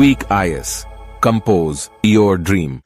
quick IS compose your dream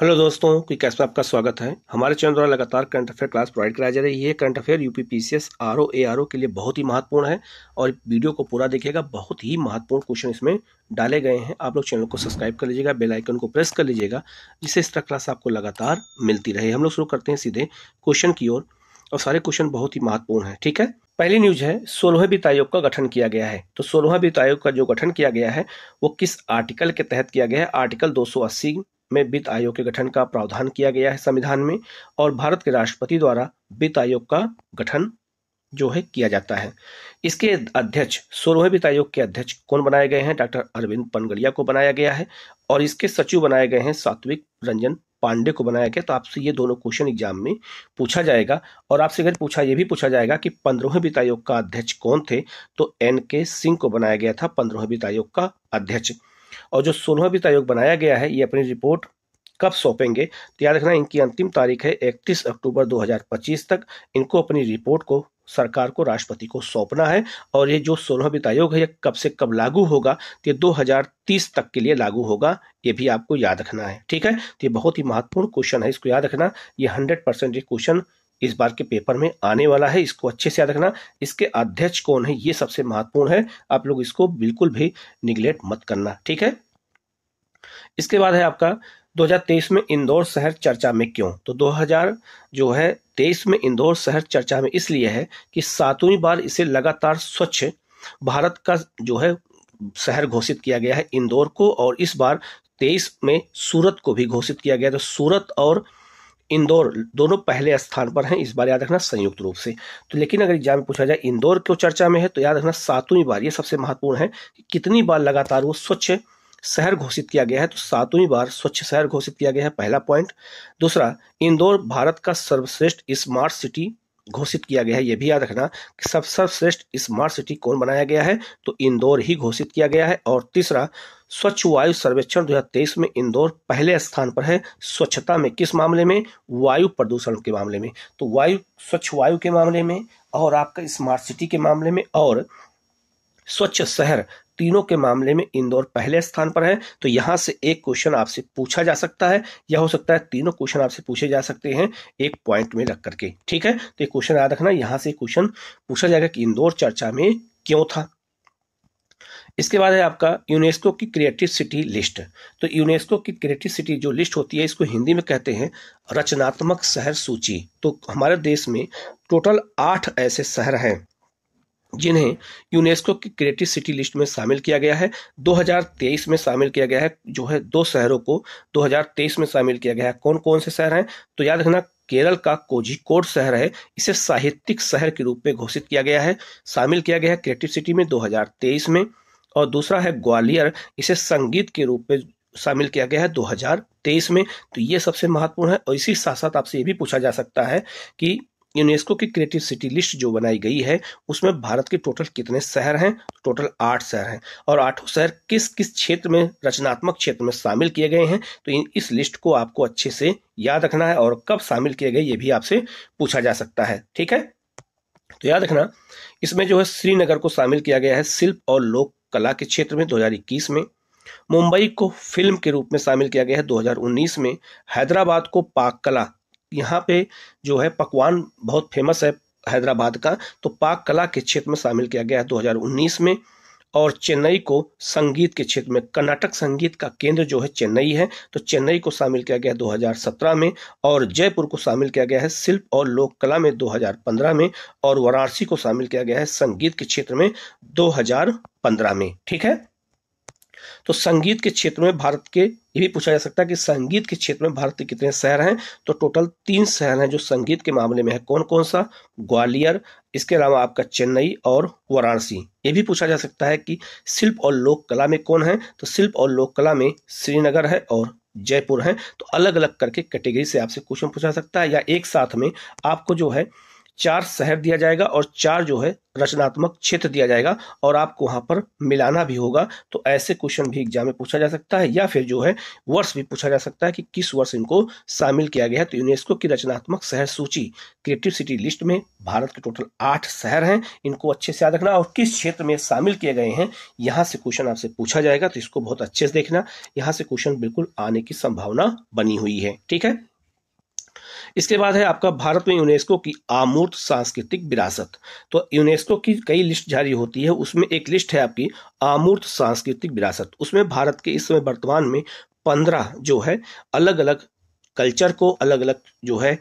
hello दोस्तों quick S आपका स्वागत है हमारे चैनल द्वारा लगातार करंट अफेयर क्लास प्रोवाइड कराई जा रही है current affair UPPCS RO ARO के लिए बहुत ही महत्वपूर्ण है और वीडियो को पूरा देखिएगा बहुत ही महत्वपूर्ण क्वेश्चन इसमें डाले गए हैं आप लोग चैनल को सब्सक्राइब कर लीजिएगा बेल आइकन को प्रेस कर लीजिएगा जिससे इस तरह क्लास आपको लगातार मिलती रहे हम लोग शुरू करते हैं सीधे क्वेश्चन की ओर और सारे क्वेश्चन बहुत ही महत्वपूर्ण है ठीक है पहली न्यूज है सोलह वित्त आयोग का गठन किया गया है तो सोलह वित्त आयोग का जो गठन किया गया है वो किस आर्टिकल के तहत किया गया है आर्टिकल 280 में वित्त आयोग के गठन का प्रावधान किया गया है संविधान में और भारत के राष्ट्रपति द्वारा वित्त आयोग का गठन जो है किया जाता है इसके अध्यक्ष सोलहवें वित्त आयोग के अध्यक्ष कौन बनाए गए हैं डॉक्टर अरविंद पनगड़िया को बनाया गया है और इसके सचिव बनाए गए हैं सात्विक रंजन पांडे को बनाया गया तो आपसे ये दोनों क्वेश्चन एग्जाम में पूछा जाएगा और आपसे अगर पूछा ये भी पूछा जाएगा कि पंद्रहवें वित्त आयोग का अध्यक्ष कौन थे तो एन के सिंह को बनाया गया था पंद्रहवें वित्त आयोग का अध्यक्ष और जो सोलहवें वित्त आयोग बनाया गया है ये अपनी रिपोर्ट कब सौंपेंगे तो याद रखना इनकी अंतिम तारीख है 31 अक्टूबर 2025 तक इनको अपनी रिपोर्ट को सरकार को राष्ट्रपति को सौंपना है और ये जो सोलह वित्त आयोग है ये कब से कब लागू होगा ये 2030 तक के लिए लागू होगा ये भी आपको याद रखना है ठीक है तो ये बहुत ही महत्वपूर्ण क्वेश्चन है इसको याद रखना ये हंड्रेड परसेंट ये क्वेश्चन इस बार के पेपर में आने वाला है इसको अच्छे से याद रखना इसके अध्यक्ष कौन है ये सबसे महत्वपूर्ण है आप लोग इसको बिल्कुल भी निग्लेक्ट मत करना ठीक है इसके बाद है आपका 2023 में इंदौर शहर चर्चा में क्यों तो 2000 जो है तेईस में इंदौर शहर चर्चा में इसलिए है कि सातवीं बार इसे लगातार स्वच्छ भारत का जो है शहर घोषित किया गया है इंदौर को और इस बार तेईस में सूरत को भी घोषित किया गया तो सूरत और इंदौर दोनों पहले स्थान पर हैं इस बार याद रखना संयुक्त रूप से तो लेकिन अगर एग्जाम में पूछा जाए इंदौर क्यों चर्चा में है तो याद रखना सातवीं बार ये सबसे महत्वपूर्ण है कि कितनी बार लगातार वो स्वच्छ शहर घोषित किया गया है तो सातवीं बार स्वच्छ शहर घोषित किया गया है पहला पॉइंट दूसरा इंदौर भारत का सर्वश्रेष्ठ स्मार्ट सिटी घोषित किया गया है यह भी याद रखना कि सब सर्वश्रेष्ठ स्मार्ट सिटी कौन बनाया गया है तो इंदौर ही घोषित किया गया है और तीसरा स्वच्छ वायु सर्वेक्षण 2023 में इंदौर पहले स्थान पर है स्वच्छता में किस मामले में वायु प्रदूषण के मामले में तो वायु स्वच्छ वायु के मामले में और आपका स्मार्ट सिटी के मामले में और स्वच्छ शहर तीनों के मामले में इंदौर पहले स्थान पर है तो यहां से एक क्वेश्चन आपसे पूछा जा सकता है या हो सकता है तीनों क्वेश्चन आपसे पूछे जा सकते हैं एक पॉइंट में रख करके ठीक है तो एक क्वेश्चन याद रखना यहाँ से क्वेश्चन पूछा जाएगा कि इंदौर चर्चा में क्यों था इसके बाद है आपका यूनेस्को की क्रिएटिव सिटी लिस्ट तो यूनेस्को की क्रिएटिव सिटी जो लिस्ट होती है इसको हिंदी में कहते हैं रचनात्मक शहर सूची तो हमारे देश में टोटल आठ ऐसे शहर हैं जिन्हें यूनेस्को की क्रिएटिव सिटी लिस्ट में शामिल किया गया है 2023 में शामिल किया गया है जो है दो शहरों को 2023 में शामिल किया गया है कौन कौन से शहर हैं तो याद रखना केरल का कोझिकोड शहर है इसे साहित्यिक शहर के रूप में घोषित किया गया है शामिल किया गया है क्रिएटिव सिटी में 2023 में और दूसरा है ग्वालियर इसे संगीत के रूप में शामिल किया गया है 2023 में तो ये सबसे महत्वपूर्ण है और इसी साथ साथ आपसे ये भी पूछा जा सकता है कि यूनेस्को की क्रिएटिव सिटी लिस्ट जो बनाई गई है उसमें भारत के टोटल कितने शहर हैं टोटल आठ शहर हैं और आठों शहर किस किस क्षेत्र में रचनात्मक क्षेत्र में शामिल किए गए हैं तो इस लिस्ट को आपको अच्छे से याद रखना है और कब शामिल किए गए ये भी आपसे पूछा जा सकता है ठीक है तो याद रखना इसमें जो है श्रीनगर को शामिल किया गया है शिल्प और लोक कला के क्षेत्र में दो में मुंबई को फिल्म के रूप में शामिल किया गया है 2019 में हैदराबाद को पाक कला यहाँ पे जो है पकवान बहुत फेमस है हैदराबाद का तो पाक कला के क्षेत्र में शामिल किया गया है 2019 में और चेन्नई को संगीत के क्षेत्र में कर्नाटक संगीत का केंद्र जो है चेन्नई है तो चेन्नई को शामिल किया गया 2017 में और जयपुर को शामिल किया गया है शिल्प और लोक कला में 2015 में और वाराणसी को शामिल किया गया है संगीत के क्षेत्र में 2015 में ठीक है तो संगीत के क्षेत्र में भारत के ये भी पूछा जा सकता है कि संगीत के क्षेत्र में भारत के कितने शहर हैं तो टोटल तीन शहर हैं जो संगीत के मामले में है कौन कौन सा ग्वालियर इसके अलावा आपका चेन्नई और वाराणसी ये भी पूछा जा सकता है कि शिल्प और लोक कला में कौन है तो शिल्प और लोक कला में श्रीनगर है और जयपुर है तो अलग अलग करके कैटेगरी से आपसे क्वेश्चन पूछा सकता है या एक साथ में आपको जो है चार शहर दिया जाएगा और चार जो है रचनात्मक क्षेत्र दिया जाएगा और आपको वहां पर मिलाना भी होगा तो ऐसे क्वेश्चन भी एग्जाम में पूछा जा सकता है या फिर जो है वर्ष भी पूछा जा सकता है कि किस वर्ष इनको शामिल किया गया है तो यूनेस्को की रचनात्मक शहर सूची क्रिएटिव सिटी लिस्ट में भारत के टोटल आठ शहर हैं इनको अच्छे से याद रखना और किस क्षेत्र में शामिल किए गए हैं यहाँ से क्वेश्चन आपसे पूछा जाएगा तो इसको बहुत अच्छे से देखना यहाँ से क्वेश्चन बिल्कुल आने की संभावना बनी हुई है ठीक है इसके बाद है आपका भारत में यूनेस्को की आमूर्त सांस्कृतिक विरासत तो यूनेस्को की कई लिस्ट जारी होती है उसमें एक लिस्ट है आपकी आमूर्त सांस्कृतिक विरासत उसमें भारत के इस समय वर्तमान में पंद्रह जो है अलग अलग कल्चर को अलग अलग जो है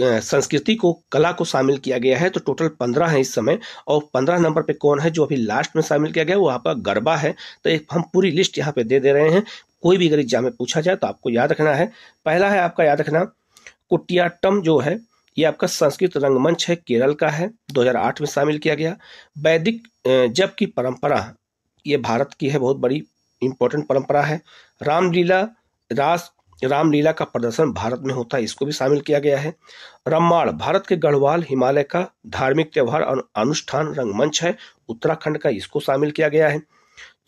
संस्कृति को कला को शामिल किया गया है तो टोटल पंद्रह है इस समय और पंद्रह नंबर पे कौन है जो अभी लास्ट में शामिल किया गया है वो आपका गरबा है तो एक हम पूरी लिस्ट यहाँ पे दे दे रहे हैं कोई भी अगर एग्जाम में पूछा जाए तो आपको याद रखना है पहला है आपका याद रखना कुटियाट्टम जो है ये आपका संस्कृत रंगमंच है केरल का है 2008 में शामिल किया गया वैदिक जब की परंपरा ये भारत की है बहुत बड़ी इम्पोर्टेंट परंपरा है रामलीला रास रामलीला का प्रदर्शन भारत में होता है इसको भी शामिल किया गया है रामाण भारत के गढ़वाल हिमालय का धार्मिक त्यौहार और अनुष्ठान रंगमंच है उत्तराखंड का इसको शामिल किया गया है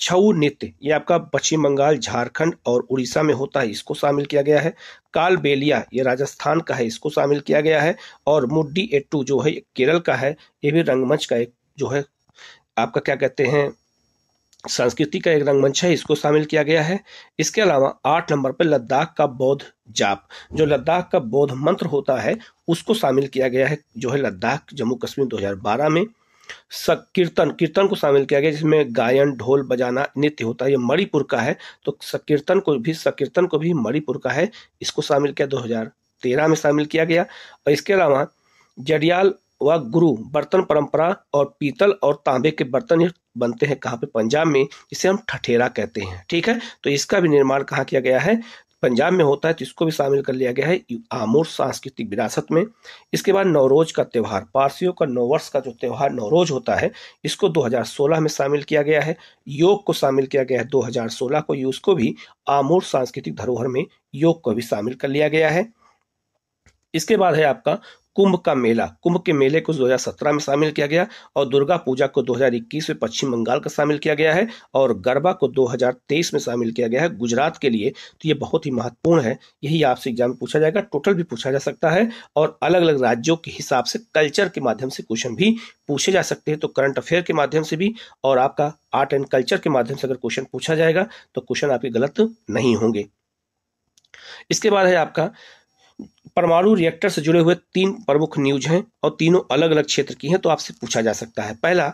छऊ नृत्य ये आपका पश्चिम बंगाल झारखंड और उड़ीसा में होता है इसको शामिल किया गया है काल बेलिया ये राजस्थान का है इसको शामिल किया गया है और मुड्डी एट्टू जो है केरल का है ये भी रंगमंच का एक जो है आपका क्या कहते हैं संस्कृति का एक रंगमंच है इसको शामिल किया गया है इसके अलावा आठ नंबर पर लद्दाख का बौद्ध जाप जो लद्दाख का बौद्ध मंत्र होता है उसको शामिल किया गया है जो है लद्दाख जम्मू कश्मीर 2012 में संकीर्तन कीर्तन को शामिल किया गया जिसमें गायन ढोल बजाना नृत्य होता है ये मणिपुर का है तो संकीर्तन को भी संकीर्तन को भी मणिपुर का है इसको शामिल किया दो तेरह में शामिल किया गया और इसके अलावा जडियाल व गुरु बर्तन परंपरा और पीतल और तांबे के बर्तन बनते हैं कहाँ पे पंजाब में इसे हम ठठेरा कहते हैं ठीक है तो इसका भी निर्माण कहाँ किया गया है पंजाब में होता है तो इसको भी शामिल कर लिया गया है आमूर सांस्कृतिक विरासत में इसके बाद नवरोज का त्यौहार पारसियों का नववर्ष का जो त्यौहार नवरोज होता है इसको 2016 में शामिल किया गया है योग को शामिल किया गया है 2016 को यूज को भी आमूर सांस्कृतिक धरोहर में योग को भी शामिल कर लिया गया है इसके बाद है आपका कुंभ का मेला कुंभ के मेले को 2017 में शामिल किया गया और दुर्गा पूजा को 2021 में पश्चिम बंगाल का शामिल किया गया है और गरबा को 2023 में शामिल किया गया है गुजरात के लिए तो ये बहुत ही महत्वपूर्ण है यही आपसे एग्जाम में पूछा जाएगा टोटल भी पूछा जा सकता है और अलग अलग राज्यों के हिसाब से कल्चर के माध्यम से क्वेश्चन भी पूछे जा सकते हैं तो करंट अफेयर के माध्यम से भी और आपका आर्ट एंड कल्चर के माध्यम से अगर क्वेश्चन पूछा जाएगा तो क्वेश्चन आपके गलत नहीं होंगे इसके बाद है आपका परमाणु रिएक्टर से जुड़े हुए तीन प्रमुख न्यूज हैं और तीनों अलग अलग क्षेत्र की हैं तो आपसे पूछा जा सकता है पहला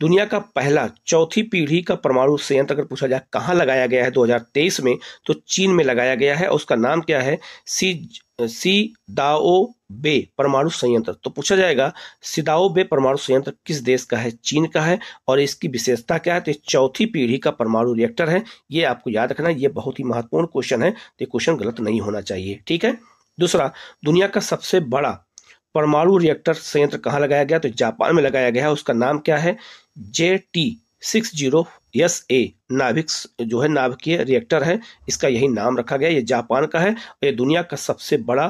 दुनिया का पहला चौथी पीढ़ी का परमाणु संयंत्र अगर पूछा जाए कहाँ लगाया गया है 2023 में तो चीन में लगाया गया है और उसका नाम क्या है सी सी दाओ बे परमाणु संयंत्र तो पूछा जाएगा सिदाओ बे परमाणु संयंत्र किस देश का है चीन का है और इसकी विशेषता क्या है तो चौथी पीढ़ी का परमाणु रिएक्टर है ये आपको याद रखना ये बहुत ही महत्वपूर्ण क्वेश्चन है तो क्वेश्चन गलत नहीं होना चाहिए ठीक है दूसरा दुनिया का सबसे बड़ा परमाणु रिएक्टर संयंत्र कहाँ लगाया गया तो जापान में लगाया गया है उसका नाम क्या है J T six zero S A नाभिक जो है नाभिकीय रिएक्टर है इसका यही नाम रखा गया ये जापान का है और ये दुनिया का सबसे बड़ा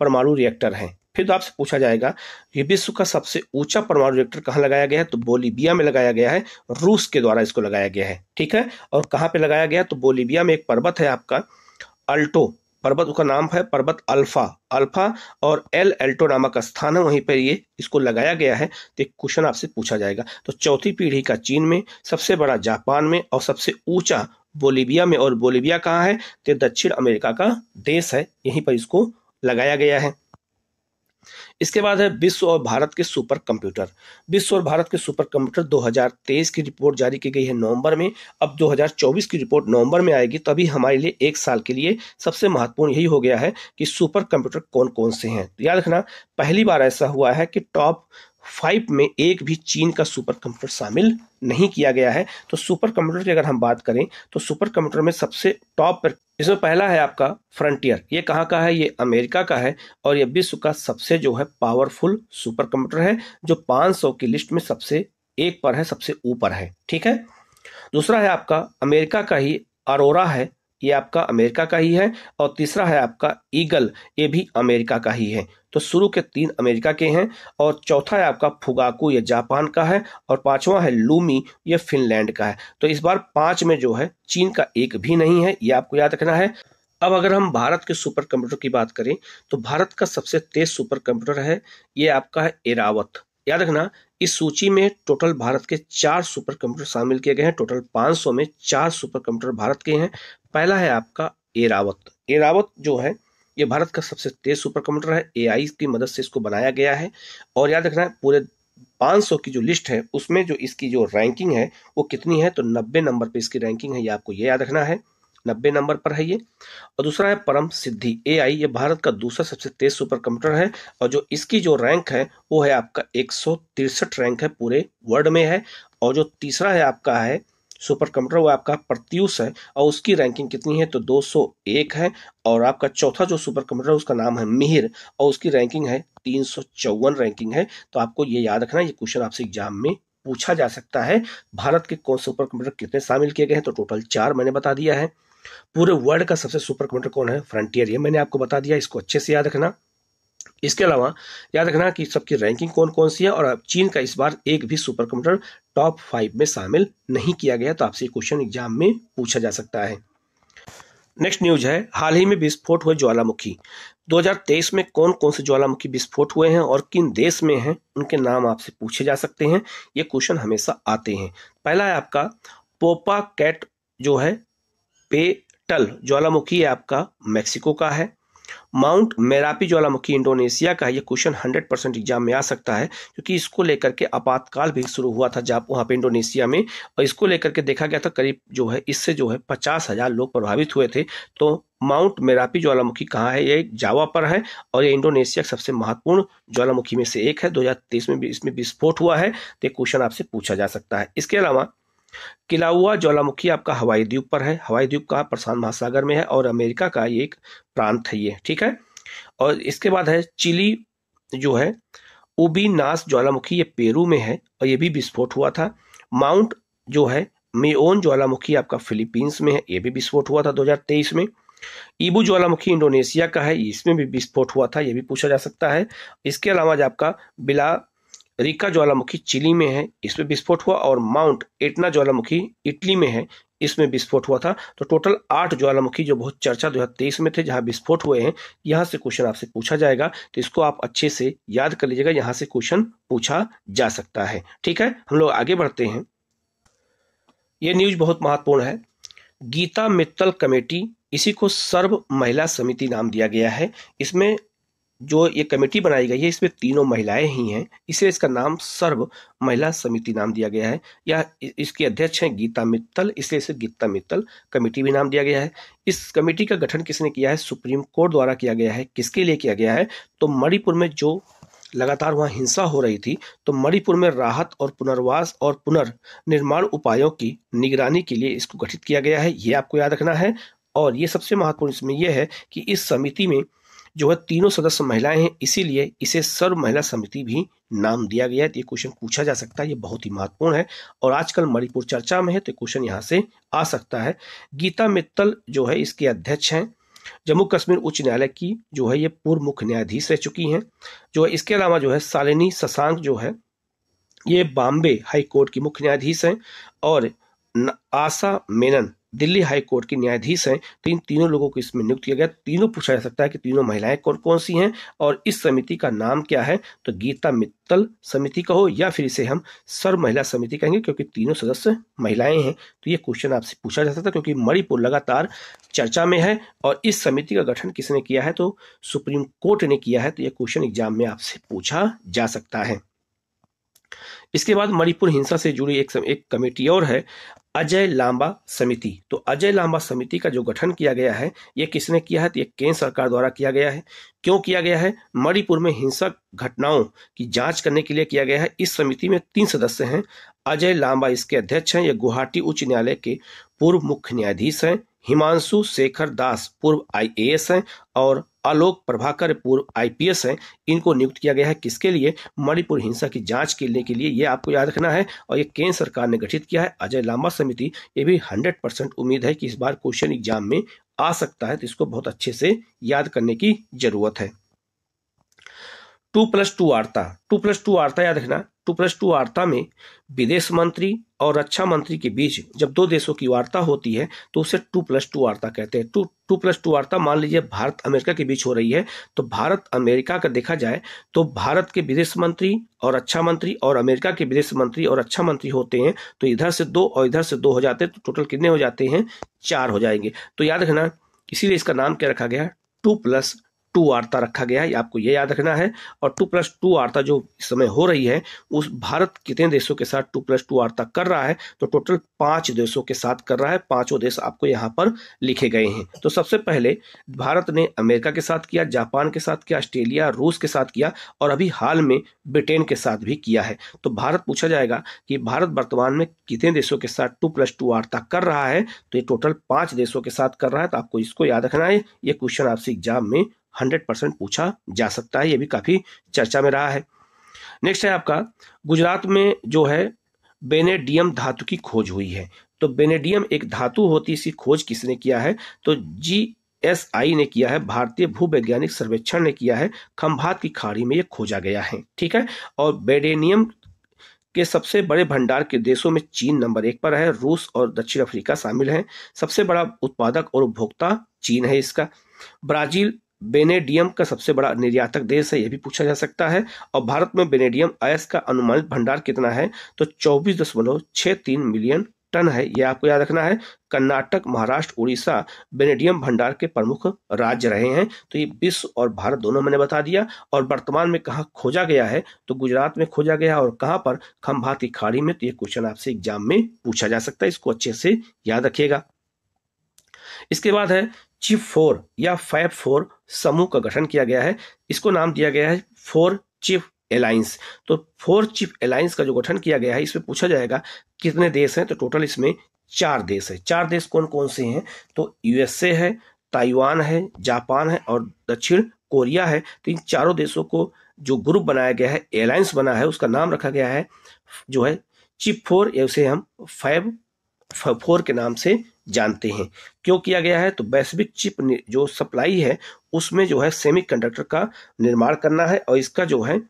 परमाणु रिएक्टर है फिर तो आपसे पूछा जाएगा ये विश्व का सबसे ऊंचा परमाणु रिएक्टर कहाँ लगाया गया है तो बोलीबिया में लगाया गया है रूस के द्वारा इसको लगाया गया है ठीक है और कहाँ पे लगाया गया तो बोलीबिया में एक पर्वत है आपका अल्टो पर्वत उसका नाम है पर्वत अल्फा अल्फा और एल एल्टो नामक स्थान है वहीं पर ये इसको लगाया गया है तो एक क्वेश्चन आपसे पूछा जाएगा तो चौथी पीढ़ी का चीन में सबसे बड़ा जापान में और सबसे ऊंचा बोलीविया में और बोलीविया कहाँ है तो दक्षिण अमेरिका का देश है यहीं पर इसको लगाया गया है इसके बाद है विश्व और भारत के सुपर कंप्यूटर विश्व और भारत के सुपर कंप्यूटर 2023 की रिपोर्ट जारी की गई है नवंबर में अब 2024 की रिपोर्ट नवंबर में आएगी तभी हमारे लिए एक साल के लिए सबसे महत्वपूर्ण यही हो गया है कि सुपर कंप्यूटर कौन कौन से हैं तो याद रखना पहली बार ऐसा हुआ है कि टॉप फाइव में एक भी चीन का सुपर कंप्यूटर शामिल नहीं किया गया है तो सुपर कंप्यूटर की अगर हम बात करें तो सुपर कंप्यूटर में सबसे टॉप पर इसमें पहला है आपका फ्रंटियर ये कहाँ का है ये अमेरिका का है और ये विश्व का सबसे जो है पावरफुल सुपर कंप्यूटर है जो 500 की लिस्ट में सबसे एक पर है सबसे ऊपर है ठीक है दूसरा है आपका अमेरिका का ही अरोरा है ये आपका अमेरिका का ही है और तीसरा है आपका ईगल ये भी अमेरिका का ही है तो शुरू के तीन अमेरिका के हैं और चौथा है आपका फुगाकू ये जापान का है और पांचवा है लूमी ये फिनलैंड का है तो इस बार पांच में जो है चीन का एक भी नहीं है ये आपको याद रखना है अब अगर हम भारत के सुपर कंप्यूटर की बात करें तो भारत का सबसे तेज सुपर कंप्यूटर है ये आपका है एरावत याद रखना इस सूची में टोटल भारत के चार सुपर कंप्यूटर शामिल किए गए हैं टोटल 500 में चार सुपर कंप्यूटर भारत के हैं पहला है आपका एरावत एरावत जो है ये भारत का सबसे तेज सुपर कंप्यूटर है ए की मदद से इसको बनाया गया है और याद रखना पूरे 500 की जो लिस्ट है उसमें जो इसकी जो रैंकिंग है वो कितनी है तो 90 नंबर पे इसकी रैंकिंग है ये आपको ये याद रखना है नब्बे नंबर पर है ये और दूसरा है परम सिद्धि ए आई ये भारत का दूसरा सबसे तेज सुपर कंप्यूटर है और जो इसकी जो रैंक है वो है आपका एक रैंक है पूरे वर्ल्ड में है और जो तीसरा है आपका है सुपर कंप्यूटर वो आपका प्रत्यूष है और उसकी रैंकिंग कितनी है तो 201 है और आपका चौथा जो सुपर कंप्यूटर है उसका नाम है मिहिर और उसकी रैंकिंग है तीन रैंकिंग है तो आपको ये याद रखना ये क्वेश्चन आपसे एग्जाम में पूछा जा सकता है भारत के कौन सुपर कंप्यूटर कितने शामिल किए गए हैं तो टोटल चार मैंने बता दिया है पूरे वर्ल्ड का सबसे सुपर कंप्यूटर कौन है फ्रंटियर ये मैंने आपको बता दिया इसको अच्छे से याद रखना इसके अलावा याद रखना कि सबकी रैंकिंग कौन कौन सी है और चीन का इस बार एक भी सुपर कंप्यूटर टॉप फाइव में शामिल नहीं किया गया तो आपसे क्वेश्चन एग्जाम में पूछा जा सकता है नेक्स्ट न्यूज है हाल ही में विस्फोट हुए ज्वालामुखी 2023 में कौन कौन से ज्वालामुखी विस्फोट हुए हैं और किन देश में हैं उनके नाम आपसे पूछे जा सकते हैं ये क्वेश्चन हमेशा आते हैं पहला है आपका पोपा कैट जो है पेटल ज्वालामुखी है आपका मेक्सिको का है माउंट मेरापी ज्वालामुखी इंडोनेशिया का है ये क्वेश्चन 100 परसेंट एग्जाम में आ सकता है क्योंकि इसको लेकर के आपातकाल भी शुरू हुआ था जब वहाँ पे इंडोनेशिया में और इसको लेकर के देखा गया था करीब जो है इससे जो है पचास हजार लोग प्रभावित हुए थे तो माउंट मेरापी ज्वालामुखी कहाँ है ये जावा पर है और ये इंडोनेशिया सबसे महत्वपूर्ण ज्वालामुखी में से एक है दो में भी इसमें विस्फोट हुआ है तो क्वेश्चन आपसे पूछा जा सकता है इसके अलावा किलाउआ ज्वालामुखी आपका हवाई द्वीप पर है हवाई द्वीप का प्रशांत महासागर में है और अमेरिका का ये एक प्रांत है ये ठीक है और इसके बाद है चिली जो है उबी नास ज्वालामुखी ये पेरू में है और ये भी विस्फोट हुआ था माउंट जो है मेओन ज्वालामुखी आपका फिलीपींस में है ये भी विस्फोट हुआ था 2023 में ईबू ज्वालामुखी इंडोनेशिया का है इसमें भी विस्फोट हुआ था यह भी पूछा जा सकता है इसके अलावा जो आपका बिला रिका ज्वालामुखी चिली में है इसमें विस्फोट हुआ और माउंट एटना ज्वालामुखी इटली में है इसमें विस्फोट हुआ था तो टोटल आठ ज्वालामुखी जो बहुत चर्चा दो में थे जहां विस्फोट हुए हैं यहां से क्वेश्चन आपसे पूछा जाएगा तो इसको आप अच्छे से याद कर लीजिएगा यहां से क्वेश्चन पूछा जा सकता है ठीक है हम लोग आगे बढ़ते हैं यह न्यूज बहुत महत्वपूर्ण है गीता मित्तल कमेटी इसी को सर्व महिला समिति नाम दिया गया है इसमें जो ये कमेटी बनाई गई है इसमें तीनों महिलाएं ही हैं इसे इसका नाम सर्व महिला समिति नाम दिया गया है या इसके अध्यक्ष हैं गीता मित्तल इसलिए इसे गीता मित्तल कमेटी भी नाम दिया गया है इस कमेटी का गठन किसने किया है सुप्रीम कोर्ट द्वारा किया गया है किसके लिए किया गया है तो मणिपुर में जो लगातार वहाँ हिंसा हो रही थी तो मणिपुर में राहत और पुनर्वास और पुनर्निर्माण उपायों की निगरानी के लिए इसको गठित किया गया है ये आपको याद रखना है और ये सबसे महत्वपूर्ण इसमें यह है कि इस समिति में जो है तीनों सदस्य महिलाएं हैं इसीलिए इसे सर्व महिला समिति भी नाम दिया गया है तो ये क्वेश्चन पूछा जा सकता है ये बहुत ही महत्वपूर्ण है और आजकल मणिपुर चर्चा में है तो क्वेश्चन यहाँ से आ सकता है गीता मित्तल जो है इसके अध्यक्ष हैं जम्मू कश्मीर उच्च न्यायालय की जो है ये पूर्व मुख्य न्यायाधीश रह चुकी हैं जो है इसके अलावा जो है सालिनी शशांक जो है ये बॉम्बे हाई कोर्ट की मुख्य न्यायाधीश हैं और आशा मेनन दिल्ली हाई कोर्ट के न्यायाधीश हैं तो इन तीनों लोगों को इसमें नियुक्त किया गया तीनों पूछा जा सकता है कि तीनों महिलाएं कौन कौन सी हैं और इस समिति का नाम क्या है तो गीता मित्तल समिति का हो या फिर इसे हम सर्व महिला समिति कहेंगे क्योंकि तीनों सदस्य महिलाएं हैं तो ये क्वेश्चन आपसे पूछा जा सकता है क्योंकि मणिपुर लगातार चर्चा में है और इस समिति का गठन किसने किया है तो सुप्रीम कोर्ट ने किया है तो यह क्वेश्चन एग्जाम में आपसे पूछा जा सकता है इसके बाद मणिपुर हिंसा से जुड़ी एक एक कमेटी और है अजय लांबा समिति तो अजय लांबा समिति का जो गठन किया गया है ये किसने किया है तो ये केंद्र सरकार द्वारा किया गया है क्यों किया गया है मणिपुर में हिंसक घटनाओं की जांच करने के लिए किया गया है इस समिति में तीन सदस्य हैं अजय लांबा इसके अध्यक्ष हैं ये गुवाहाटी उच्च न्यायालय के पूर्व मुख्य न्यायाधीश हैं हिमांशु शेखर दास पूर्व आई हैं और आलोक प्रभाकर पूर्व आईपीएस हैं इनको नियुक्त किया गया है किसके लिए मणिपुर हिंसा की जांच के लिए, के लिए ये आपको याद रखना है और ये केंद्र सरकार ने गठित किया है अजय लामा समिति ये भी हंड्रेड परसेंट उम्मीद है कि इस बार क्वेश्चन एग्जाम में आ सकता है तो इसको बहुत अच्छे से याद करने की जरूरत है टू प्लस टू वार्ता टू प्लस टू वार्ता याद रखना टू प्लस टू वार्ता में विदेश मंत्री और रक्षा मंत्री के बीच जब दो देशों की वार्ता होती है तो उसे टू प्लस टू वार्ता कहते हैं टू टू प्लस टू वार्ता मान लीजिए भारत अमेरिका के बीच हो रही है तो भारत अमेरिका का देखा जाए तो भारत के विदेश मंत्री और रक्षा मंत्री और अमेरिका के विदेश मंत्री और रक्षा मंत्री होते हैं तो इधर से दो और इधर से दो हो जाते हैं तो टोटल कितने हो जाते हैं चार हो जाएंगे तो याद रखना इसीलिए इसका नाम क्या रखा गया टू प्लस टू आर ता रखा गया है आपको ये याद रखना है और टू प्लस टू आर ता जो इस समय हो रही है उस भारत कितने देशों के साथ टू प्लस टू आर ता कर रहा है तो टोटल पांच देशों के साथ कर रहा है पांचों देश आपको यहाँ पर लिखे गए हैं तो सबसे पहले भारत ने अमेरिका के साथ किया जापान के साथ किया ऑस्ट्रेलिया रूस के साथ किया और अभी हाल में ब्रिटेन के साथ भी किया है तो भारत पूछा जाएगा कि भारत वर्तमान में कितने देशों के साथ टू प्लस टू आर तक कर रहा है तो ये टोटल पांच देशों के साथ कर रहा है तो आपको इसको याद रखना है ये क्वेश्चन आपसे एग्जाम में हंड्रेड परसेंट पूछा जा सकता है ये भी काफ़ी चर्चा में रहा है नेक्स्ट है आपका गुजरात में जो है बेनेडियम धातु की खोज हुई है तो बेनेडियम एक धातु होती इसकी खोज किसने किया है तो जी एस आई ने किया है भारतीय भूवैज्ञानिक सर्वेक्षण ने किया है खंभात की खाड़ी में यह खोजा गया है ठीक है और बेडेनियम के सबसे बड़े भंडार के देशों में चीन नंबर एक पर है रूस और दक्षिण अफ्रीका शामिल हैं सबसे बड़ा उत्पादक और उपभोक्ता चीन है इसका ब्राजील बेनेडियम का सबसे बड़ा निर्यातक देश है यह भी पूछा जा सकता है और भारत में बेनेडियम अयस्क का अनुमानित भंडार कितना है तो चौबीस दशमलव छः तीन मिलियन टन है यह आपको याद रखना है कर्नाटक महाराष्ट्र उड़ीसा बेनेडियम भंडार के प्रमुख राज्य रहे हैं तो ये विश्व और भारत दोनों मैंने बता दिया और वर्तमान में कहा खोजा गया है तो गुजरात में खोजा गया और कहाँ पर खंभा की खाड़ी में तो ये क्वेश्चन आपसे एग्जाम में पूछा जा सकता है इसको अच्छे से याद रखिएगा इसके बाद है चिप फोर या फाइव फोर समूह का गठन किया गया है इसको नाम दिया गया है फोर चीफ एलायंस तो फोर चीफ एलायंस का जो गठन किया गया है इसमें पूछा जाएगा कितने देश हैं तो टोटल इसमें चार देश है चार देश कौन कौन से हैं तो यूएसए है ताइवान है जापान है और दक्षिण कोरिया है तो इन चारों देशों को जो ग्रुप बनाया गया है एलायंस बना है उसका नाम रखा गया है जो है चिप फोर या उसे हम फाइव फोर के नाम से जानते हैं क्यों किया गया है तो वैश्विक चिप जो सप्लाई है उसमें जो है सेमीकंडक्टर का निर्माण करना है और इसका जो है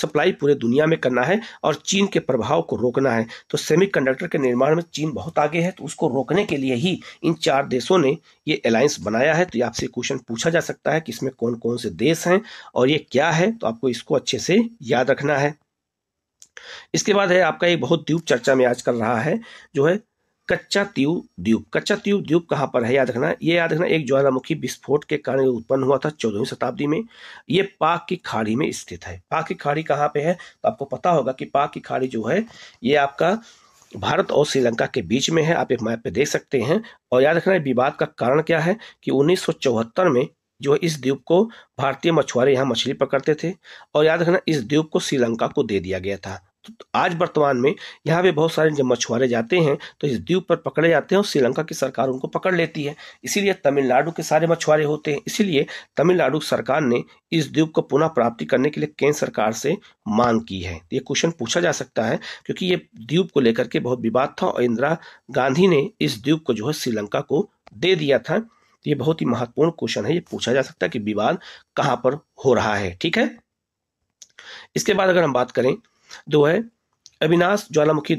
सप्लाई पूरे दुनिया में करना है और चीन के प्रभाव को रोकना है तो सेमीकंडक्टर के निर्माण में चीन बहुत आगे है तो उसको रोकने के लिए ही इन चार देशों ने ये अलायंस बनाया है तो ये आपसे क्वेश्चन पूछा जा सकता है कि इसमें कौन कौन से देश हैं और ये क्या है तो आपको इसको अच्छे से याद रखना है इसके बाद है आपका एक बहुत दीप चर्चा में आज कर रहा है जो है कच्चा तीव द्वीप कच्चा तीव द्वीप कहाँ पर है याद रखना ये याद रखना एक ज्वालामुखी विस्फोट के कारण उत्पन्न हुआ था चौदहवीं शताब्दी में ये पाक की खाड़ी में स्थित है पाक की खाड़ी कहाँ पे है तो आपको पता होगा कि पाक की खाड़ी जो है ये आपका भारत और श्रीलंका के बीच में है आप एक मैप पे देख सकते हैं और याद रखना विवाद का कारण क्या है कि उन्नीस में जो इस द्वीप को भारतीय मछुआरे यहाँ मछली पकड़ते थे और याद रखना इस द्वीप को श्रीलंका को दे दिया गया था आज वर्तमान में यहाँ पे बहुत सारे जब मछुआरे जाते हैं तो इस द्वीप पर पकड़े जाते हैं और श्रीलंका की सरकार उनको पकड़ लेती है इसीलिए तमिलनाडु के सारे मछुआरे होते हैं इसीलिए तमिलनाडु सरकार ने इस द्वीप को पुनः प्राप्ति करने के लिए केंद्र सरकार से मांग की है ये क्वेश्चन पूछा जा सकता है क्योंकि ये द्वीप को लेकर के बहुत विवाद था और इंदिरा गांधी ने इस द्वीप को जो है श्रीलंका को दे दिया था ये बहुत ही महत्वपूर्ण क्वेश्चन है ये पूछा जा सकता है कि विवाद कहाँ पर हो रहा है ठीक है इसके बाद अगर हम बात करें दो है अविनाश ज्वालामुखी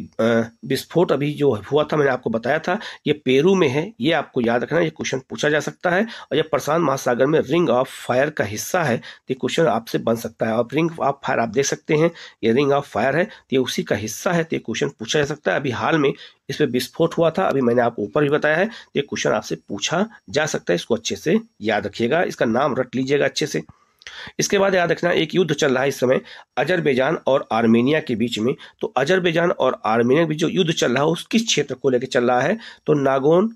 विस्फोट अभी जो हुआ था मैंने आपको बताया था ये पेरू में है ये आपको याद रखना ये क्वेश्चन पूछा जा सकता है और ये प्रशांत महासागर में रिंग ऑफ फायर का हिस्सा है तो क्वेश्चन आपसे बन सकता है और रिंग ऑफ फायर आप देख सकते हैं ये रिंग ऑफ फायर है तो ये उसी का हिस्सा है तो ये क्वेश्चन पूछा जा सकता है अभी हाल में इस पर विस्फोट हुआ था अभी मैंने आपको ऊपर भी बताया है तो ये क्वेश्चन आपसे पूछा जा सकता है इसको अच्छे से याद रखिएगा इसका नाम रट लीजिएगा अच्छे से इसके बाद याद रखना एक युद्ध चल रहा है इस समय अजरबैजान और आर्मेनिया के बीच में तो अजरबैजान और आर्मेनिया के बीच जो युद्ध चल रहा है उस किस क्षेत्र को लेकर चल रहा है तो नागोन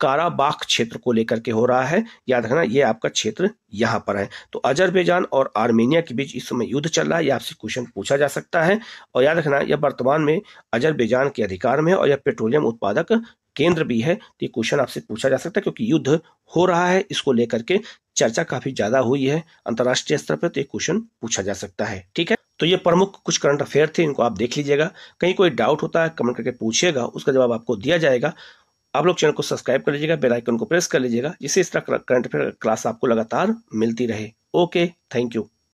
काराबाख क्षेत्र को लेकर के हो रहा है याद रखना ये आपका क्षेत्र यहाँ पर है तो अजरबैजान और आर्मेनिया के बीच इस समय युद्ध चल रहा है यह आपसे क्वेश्चन पूछा जा सकता है और याद रखना यह वर्तमान में अजरबैजान के अधिकार में है और यह पेट्रोलियम उत्पादक केंद्र भी है तो ये क्वेश्चन आपसे पूछा जा सकता है क्योंकि युद्ध हो रहा है इसको लेकर के चर्चा काफी ज्यादा हुई है अंतर्राष्ट्रीय स्तर पर तो ये क्वेश्चन पूछा जा सकता है ठीक है तो ये प्रमुख कुछ करंट अफेयर थे इनको आप देख लीजिएगा कहीं कोई डाउट होता है कमेंट करके पूछिएगा उसका जवाब आपको दिया जाएगा आप लोग चैनल को सब्सक्राइब कर लीजिएगा बेल आइकन को प्रेस कर लीजिएगा जिससे इस तरह करंट अफेयर क्लास आपको लगातार मिलती रहे ओके थैंक यू